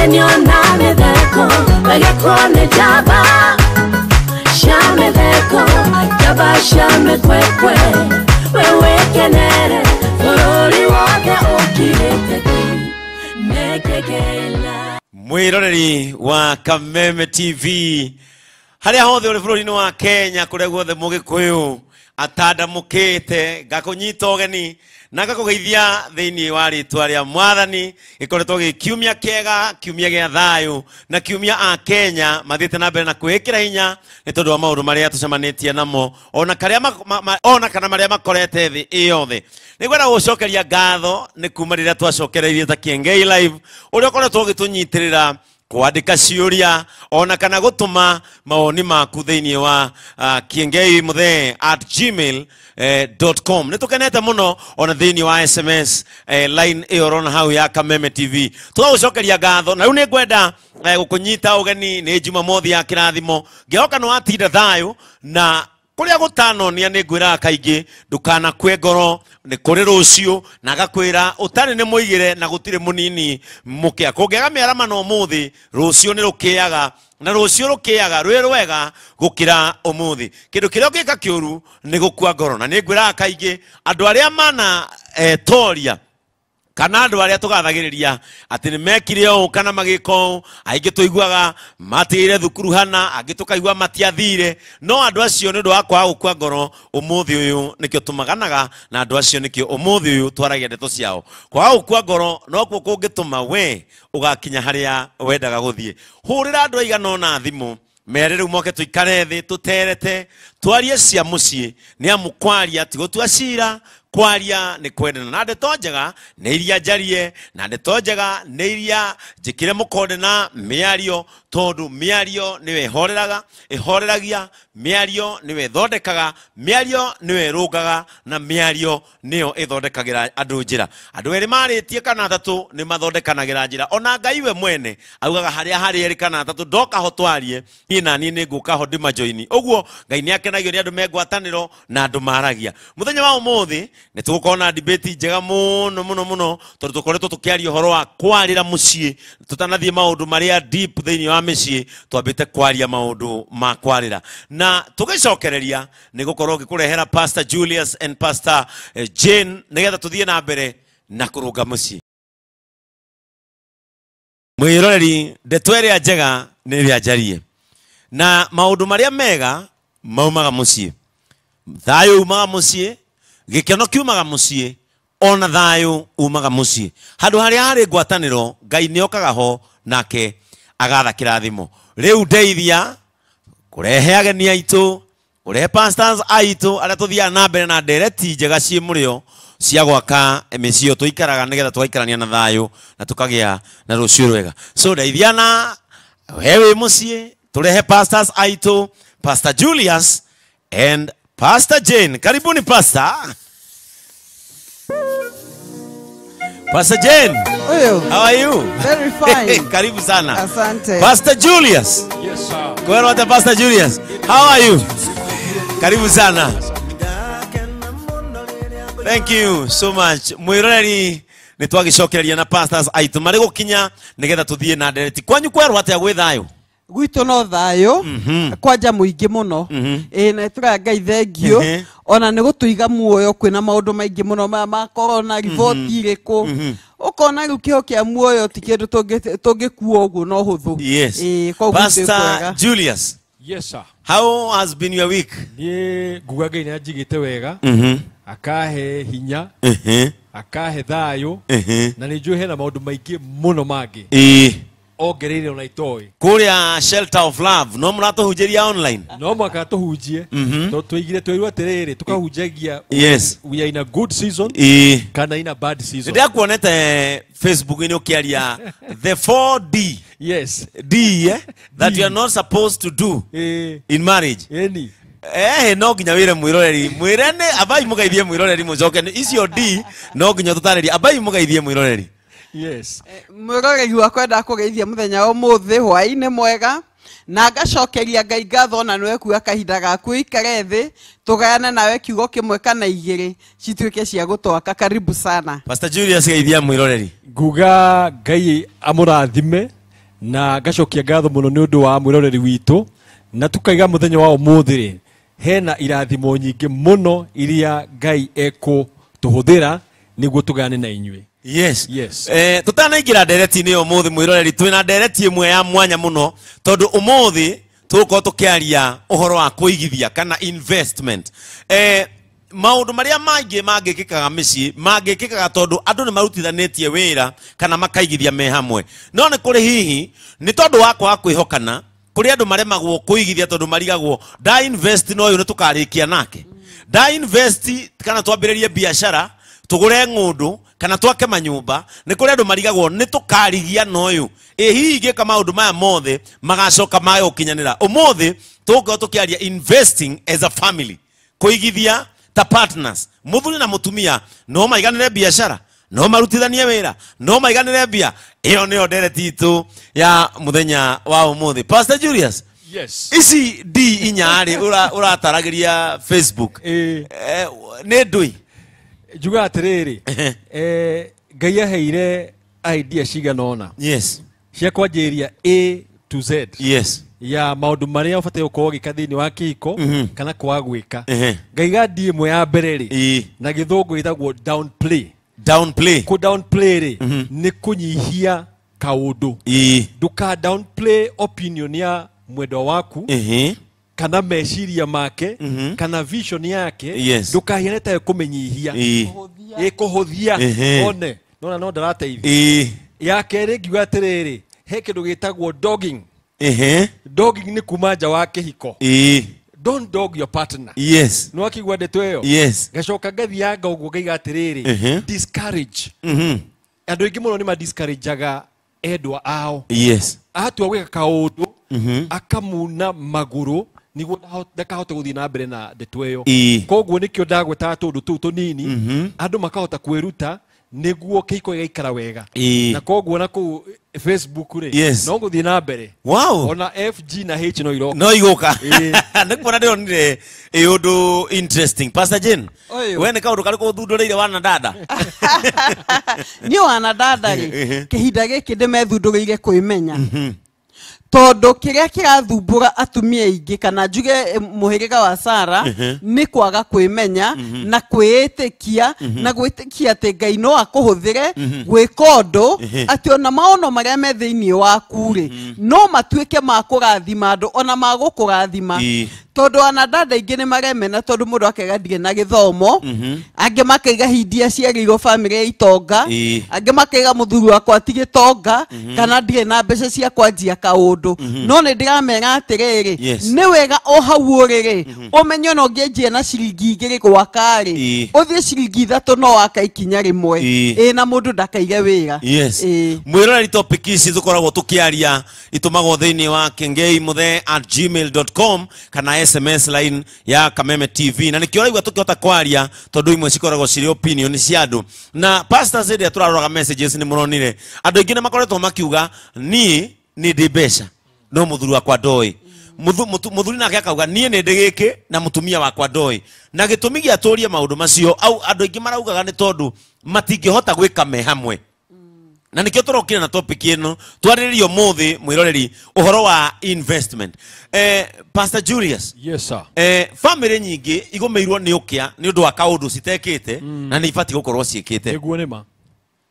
magenio na metheko magekone jaba cia metheko jaba cia mekwekwe we wikenere bururi wothe ukirite nekegela mwiroreri wa kameme tv haria hothe uri bururi ni wa kenya kuria guothe mugikuyu atandamukite ngakunyita ugeni na ngakugeithia thiini wa ritwa ria mwathani gikoretwo gi kiumia kiega kiumia gia thayu na kiumia a kenya mathiite na mbere na kwikira hinya ni tondu wa maundu maria tucemanitie namo ona karia ona kana maria makorete thi iyothe ni gwenda gucokeria ngatho ni kuma riria twacokereirie ta kiengei live uria ukoretwo gitunyitirira rä kwandika ciuria ona kana gutuma mawoni maku thiini wa uh, kiengei muthe at gmail eh, com nitukenete muno ona thiini wa sms eh, line iyo rona hau ya kameme tv tugagucokeria ngatho na riu ningwenda eh, gukunyita ugeni ni jumamothi ya kirathimo ngioka watinda thayu na kuria gutanonia ni ngwiraga kaingi ndukanakue ngoro ni kuri rucio na gakwira utari ni muigire na gutire munini mukia kungiaga miaramano umuthi rucio ni rukiaga na rucio rukiaga rwi rwega gukira umuthi kindu kiria ngika kiuru ni gukua ngoro na ni ngwiraga kaingi andu aria mana etoria eh, kana andu aria tugathagiriria ati ni mekire o kana magiko aingi tuiguaga matire thukuru hana angi tukaigua matiathire no andu acio ni undu wa kwaga gukua ngoro umuthi uyu nikio tumaganaga na andu acio nikio umuthi uyu twaragia ndeto ciao kwaga gukua ngoro nokuo kungituma we ugakinya haria wendaga guthie hurira andu aigana ona thimu mere rä u moke tå ikare thä tå terete twarie cia må ciä nä amu kwaria tigå tua cira kwaria nä kwendana na ndeto njega nä iria njarie na ndeto njega nä iria njä kä re må konde na mä ario tondå mä ario nä wehoreraga ä horeragia mä ario nä thondekaga mä ario nä ngaga na mä ario nä yo ä thondekagä ra andå njä ra andå erä marä tie kana tatå nä mathondekanagä ra njä ra ona ngai we mwene augaga harä a harä erä kana tatå ndokahotwarie twarie niä naniä nä ngå kaho ndä majoini å guo ngai nä akenagio nä andå mengwatanä ro na andå maragia må thenya wa må thä nä tå gå korwo na debate njega må no må no må no tondå tå koretwo tå kä aria å horo wa kwarä ra må ciä tå tanathiä maå ndå marä a thä iniä wa mä ciä twambä te kwaria maå ndå ma kwarä ra na tå gä cokereria nä gå korwo ngä kå rehera pastor julius and pastor eh, jane nä getha tå thiä na mbere na kå rå nga må ciä mwä roreri ndeto ä rä a njega nä rä a na maå ndå marä a mega maumaga må ciä thayå umaga må ciä gikeno kiumaga musie ona thayo umaga mucii handu haria hari ngwataniro ngai niokaga ho nake agatha kirathimo riu ndeithia kurehe ageni aitu kurehe pastors aitu aria tuthiaga na mbere na ndereti njega cii murio cia gwaka micio tuikaraga nigetha tugaikarania na thayo na tukagia na rucio rwega so ndeithia na we wi mucii turehe pastors aitu pastor julius and Pastor Jane, karibuni Pastor. Pastor Jane. Oyo. How are you? Very fine. Karibu sana. Asante. Pastor Julius. Yes sir. Kwa hata Pastor Julius. How are you? Karibu sana. Thank you so much. Mwireri nitwagicokereria na pastors aitu mari gukinya nigetha tuthie na ndereti kwanyu kwerwo atia gwithayo gwitå no thayå mm kwanja må ingä må no mhm. na tå ngai thengio mhm. ona nä gå tå iga muoyo kwä na maå ndå maingä må no maya na mhm. riboti irä kå å kona rä u kä ho kä a muoyo ti kä ndå tå ngä kuo å guo na å hå thå Yes, sir. How has been your week? nguga Ngai nĩ anjigĩte wega. Akahe hinya. Akahe thayå Na nĩ maå ndå maingä må no mangĩ ongereire ona itoi kuria shelter of love no murato hujeria online no mwaka tuhunjie mm -hmm. to tuigire twirwa atiriri tukahunjagia yes we are in a good season e. kana in a bad season ndia kuonete facebook ni ukiaria the 4d yes d eh? that d. you are not supposed to do e. in marriage any e eh no nginya wire mwiroreri mwirene abai mugaithie mwiroreri mucoke icio d no nginya tutaririe abai mugaithie mwiroreri yes eh, mwĩroreri wakwa ya mũthenya ũmũthĩ hwaĩ-inĩ mwega na ngacokeria ngai ngatho na nĩwe kuga kahinda gaku ikare thĩ tugayane nawe kiugo kimwe kana igĩrĩ ya goto waka karibu sana pastor julius geithia guga gai amura adhime na ngacokia ngatho mũno nĩ ũndũ wa mwĩroreri witũ na tukaiga mũthenya wa ũmũthĩ hena irathimo nyingĩ mũno iria ngai ekũtũhũthĩra nĩguo tũgane na inywe yes yes eh tutanaingira ndereti-inä yo må thä mwä roreri twä na ndereti ä ya mwanya må no tondå å må thä tåkorwo tå kä aria å horo wa kå igithia kana investment eh, maundu maria maingi mangikikaga mici mangikikaga tondu andu ni marutithanitie wira kana makaigithia me hamwe no ni kuri hihi ni tondu wa kwaga kwihokana kuri andu maremagwo kuigithia tondu marigagwo da invest no uyu ni tukarikia nake da invest kana twambiririe biashara tugure ngundu kana twake manyumba nä kå rä andå marigagwo nä tå karigia na å yå ä hihi gä ka maå ndå maya mothe magacoka maga gå kinyanä ra å måthä tå kä investing as a family kå ta partners må thuri na må tumia no maiganire biashara no marutithanie wä ra no maiganire re mbia ä yo nä ndereti ya må thenya wa å pastor julius Yes. d inyari rä å rataragä ria facebook eh, nä ndå njuga rä eh, ngai aheire idea cigana ona yes cia kwanjĩrĩria a to z yes ya maundu maria ubatiĩ gukorwo ũgĩka thĩinĩ wa kĩhiko mm -hmm. kana kwaga gwĩka ngaiga ndi mwe ya mbere rä na gä ĩtagwo downplay downplay ku downplay rĩ mm -hmm. nĩ ndå kaũndũ ndũka opinion ya mwendwa waku kana meciria make mm -hmm. kana vision yake yes. ndukahiareta kumenyihia ikuhuthia one nona no ndarateithia ya kerä ngiuga atä rä he kä ndå gä tagwo dogging dogging nä kuma nja wa kä hiko don't dog your partner yes no akigwa ndeto ä yo yes gacoka ngathianga å guo ngaiga atä rä rä discourage mhm. andå aingä må no nä madiscourageaga endwa ao yes atua gwä ka kaå ndå mhm. akamuna magå niguo ndakahota gå thiä na mbere na ndeto ä yo koguo nä kä o ndagwetaga tå ndå tå u tå nini mhm. andå makahota kwä ruta nä guo niguo kihiko gaikara wega na koguo na kuu eh, facebook rä yes. no gå thiä na mbere ona fg na h no iroka no igoka nä kuona ndä ronire ä å ndå interesting pastor jane we nä kaå ndå karä kå thundå rä ire wanandanda niä wanandanda rä kä hinda gä kä ndä methundå gä ire kwä menya mhm tondå kä rä a kä rathumbå atumia aingä kana njuge eh, må hä rä ga wa sara nä kwaga kwä menya mhm. na kwä tä kia mhm. na gwä tä kia atä ngai no akå hå thä re mhm. gwä ka å atä ona maono marä a me thä inä waku rä no matuä ke makå rathima andå ona magå kå rathima tondu ana dada ingä nä maremena tondu må ndå akega ndirä na gä thomo mm -hmm. angä makaiga hindia ciagäirwo bamä ya itonga e. angä makaiga må thuri wakwa ti gä tonga mhm. kana ndirä na mbeca cia kwanjia kaå ndå mhm. no nä ndä ramera atä rä yes. nä wega o hau å rä rä å menye ona å ngä njia na ciringi igä rä gwakarä e. å thiä ciringi ithatå no waka ikinya rä mwe ä e. na må ndå ndakaige wä ra mwä roreri ici tå koragwo tå kä aria itå magwo thä inä wa kengei må the at gmail com kana sms line ya kameme tv na nikio raigua tukihota kwaria tondu imwe cikoragwo cirä opinion cia andå na pastors ria turaroraga messages ni muronire andu ingi ni makoretwo makiuga ni ni ndä mbeca no thuri wakwa ndoi muthuri nake akauga niä nä ndä gä kä na mutumia wakwa ndoä na gä tå mi gä atå maå ndå macio au andå aingä maraugaga nä tondå matingä hota gwä ka me hamwe na nikio turokire na topic ino twariririo muthi mwiroreri uhoro wa investment eh, pastor julius yes sir eh, family nyingi igomeirwo ni ukia ni undu wa kaundu citekite mm. na ni ibati gukorwo ciikite niguo nima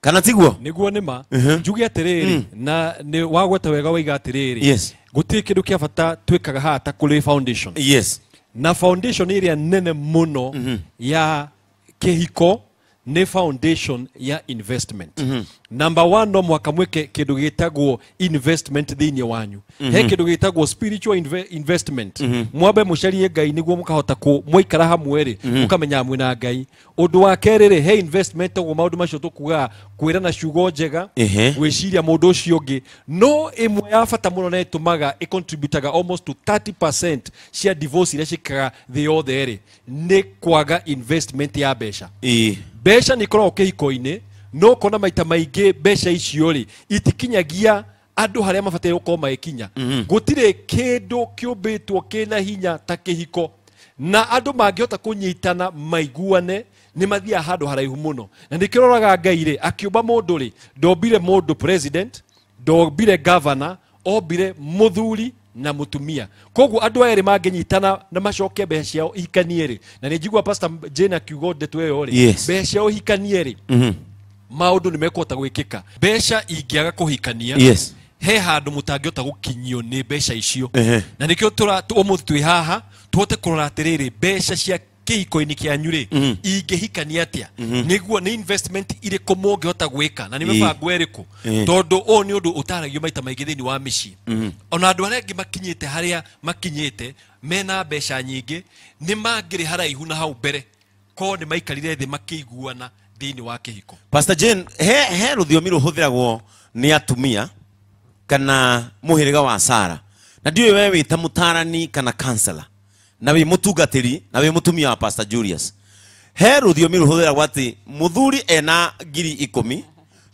kana tiguo niguo nima uh -huh. njuge atiriri mm. na ni wagweta wega waiga atiriri yes gutirä kä ndå kä a bata twä haha ta kå foundation yes na foundation ä rä a nene må no mm -hmm. ya kä hiko nä foundation ya investment mm -hmm. number one no mwaka mweke kä ndå gä tagwo investment thä inä wanyu mm -hmm. he mhm. kä ndå gä tagwo spiritual inve investment mm -hmm. mwambe må carie ngai nä guo må kahota kå mwaikara hamwe rä må mhm. kamenyaga mwä na ngai å ndå wa kerä rä he investment oguo maå ndå macio tå kugaga kwä rana ciugo njega gwä ciria må ndå å cio ngä no ä mwe ya bata må no na ä tå maga ä contributaga almost to 30 cia divorce iria cikaga thä yothe rä nä kwaga investment ya mbeca mbeca nä ikoragwo kä hiko-inä no kona maita maingä mbeca icio rä itikinyagia andå harä a mabataire gå korwo magä kinya mhm. gå tirä kä ndå kä å mbä kä na hinya ta kä hiko na andå hota kå nyitana maiguane nä mathiaga handå haraihu må no na nä kä roraga ngai rä akä å mba må ndå rä ndombire må ndå ndombire ombire må thuri na mutumia koguo andu aya ri nyitana na macoke mbeca ciao ihikanie ri na ni njigua pastor Jane akiuga ndeto ĩyo ri yes. mbeca ciao ihikanie ri mm -hmm. maundu ni mekuhota gwikika mbeca ingiaga kuhikania yes. he handu mutangihota gukinyio ni mbeca icio uh -huh. na nikio tura må twä haha tuhote kå rora atä rä rä mbeca cia kihiko-inä kä anyu rä mhm. ni atia niguo atä mhm. nä guo nä investment irä kå hota gwä ka na nä mä bango erä kå tondå å yå nä å ndå å taragio maita maingä thä inä wa mä ciä mhm. ona andå arä angä makinyä te harä a makinyä te mena mbeca nyingä nä mangä rä haraihu na hau mbere ko nä maikarire thä makä iguana thä wa kä pastor jen he he rå thiomi rå hå thä ragwo nä atumia kana må hä rä ga wa sara na ndiå we wä ta må tarani kana kansela na wä må na wä må tumia wa pastor Julius he rå thiomi rå hå thä ragwo atä må thuri ena ngiri ikå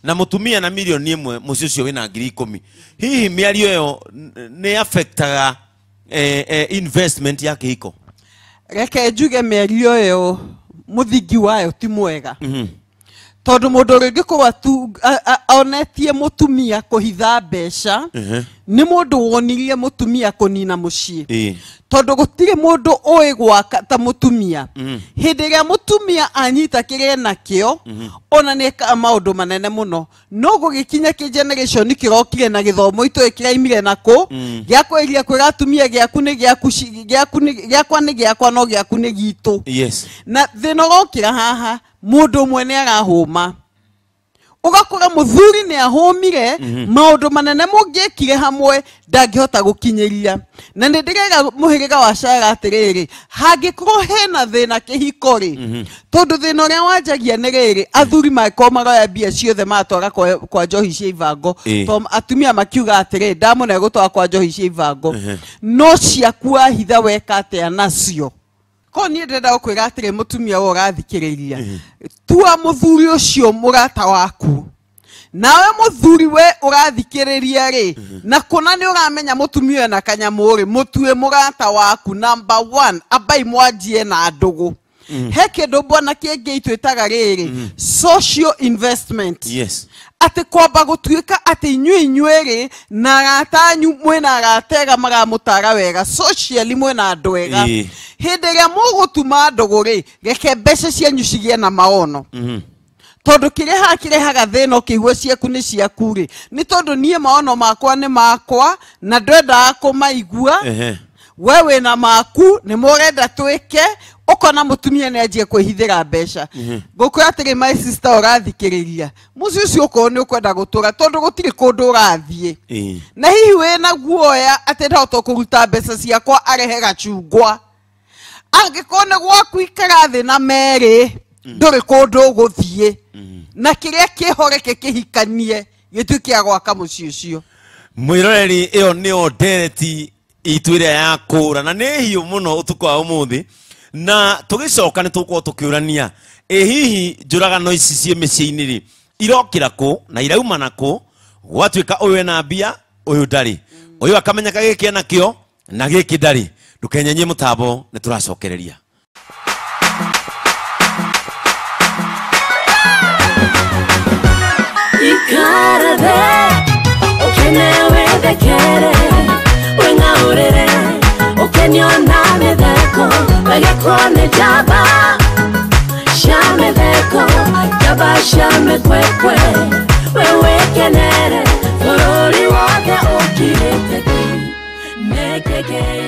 na mutumia na milioni imwe mucio ucio wina ngiri ikumi hihi miario iyo ni affectaga eh, eh, investment ya kihiko reke njuge miario iyo muthingi wayo ti mwega mm -hmm tondå må tondu rä ngä korwo onetie må tumia kå hitha mbeca nä må ndå wonirie må må tumia kå nina ciä tondå gå tirä må ndå å ä gwaka ta må tumia mm. hä ndä ä rä a må tumia anyita kä rä kiria o ona nä ni maå ndå manene må no gä kinya ki generation rokire na gä thomo itå ä githomo itu ikiraimire naku mm. giakwa kwä kwira atumia giaku gä akwa nä gä akwa no gä aku nä gitå na thä na thina urokira haha mundu umwe ni arahuma ugakora muthuri ni ahumire maundu mhm. manene mungikire hamwe ndangihota gukinyiria na ni ndirera muhiriga wa cara atiriri hangikorwo hena thina kihiko ri mhm. tondu thina uria wanjagia ni riri athuri makorwo maroya mbia ciothe matwara kwa njohi cia ivango atumia makiuga atiriri ndamune gutwara kwa njohi cia ivango no ciaku wahitha weka atia nacio ko niä ndenda gå kwä ra atä rä må tumia wo å rathikä rä ria tua må thuri å cio må rata waku nawe må thuri we å rathikä rä ria rä na kå na nä å ramenya må na kanyamå rä må tuä må rata waku namba ambai mwanjie na ndå gå he kä ndå mbona kä ngä itwä taga rä rä yes atä kwamba gå tuä ka atä inyuä inyuä na arata anyu mwena aratega maramå wega sociali mwena andå ega hä ndä ä rä a må gå tuma ndågå rä reke mbeca cianyu cigä na maono mhm. tondå kä rä ha kä rehaga thä na kä igua ciaku nä rä nä tondå niä maono makwa nä makwa na ndwendaga kå maigua we wä na maku nä morenda twä ke ukona mutumia ni anjie kwihithira mbeca ngukwi atiri my sister urathikiriria muci ucio ukorwo ni ukwenda gutura tondu gutiri kundu urathie na hihi wina guoya ati ndahota kuruta mbeca ciakwa arehe gacungwa angikorwo ni gwaku ikara thi na meri mm. nduri kundu uguthie mm. na kiria kihoreke kihikanie gituike agwaka muci ucio mwiroreri iyo nio ndereti itu iria ya kura na ni hiu muno utuko wa umuthi na tugicoka ni tukorwo tukiurania ä hihi no ici ciä mä cia-inä rä irokira kå na irauma na kå gwatuä å yå ena mbia å yå ndarä å mm. yå akamenyeka gä kä ena kä o na gä kä ndarä ndå må tambo nä tå racokereria ikara the ukenewe thekere wing'aurĩre ũkenio na mĩtheko yako amejaba, shamebeko jaba shamekwekwe, wewe kenere, orori wake ukirepeki nekeke